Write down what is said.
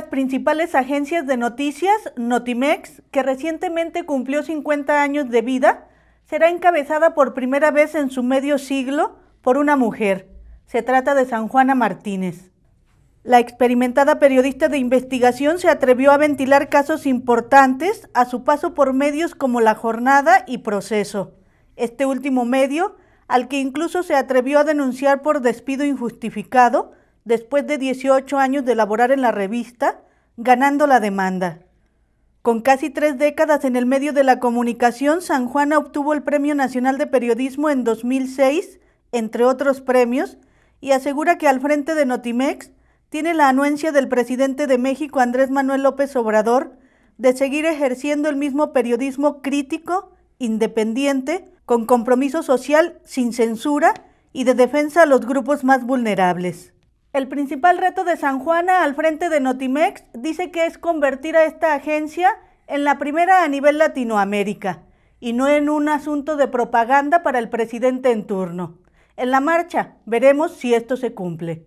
las principales agencias de noticias, Notimex, que recientemente cumplió 50 años de vida, será encabezada por primera vez en su medio siglo por una mujer. Se trata de San Juana Martínez. La experimentada periodista de investigación se atrevió a ventilar casos importantes a su paso por medios como La Jornada y Proceso, este último medio al que incluso se atrevió a denunciar por despido injustificado después de 18 años de laborar en la revista, ganando la demanda. Con casi tres décadas en el medio de la comunicación, San Juana obtuvo el Premio Nacional de Periodismo en 2006, entre otros premios, y asegura que al frente de Notimex tiene la anuencia del presidente de México, Andrés Manuel López Obrador, de seguir ejerciendo el mismo periodismo crítico, independiente, con compromiso social, sin censura y de defensa a los grupos más vulnerables. El principal reto de San Juana al frente de Notimex dice que es convertir a esta agencia en la primera a nivel Latinoamérica y no en un asunto de propaganda para el presidente en turno. En la marcha veremos si esto se cumple.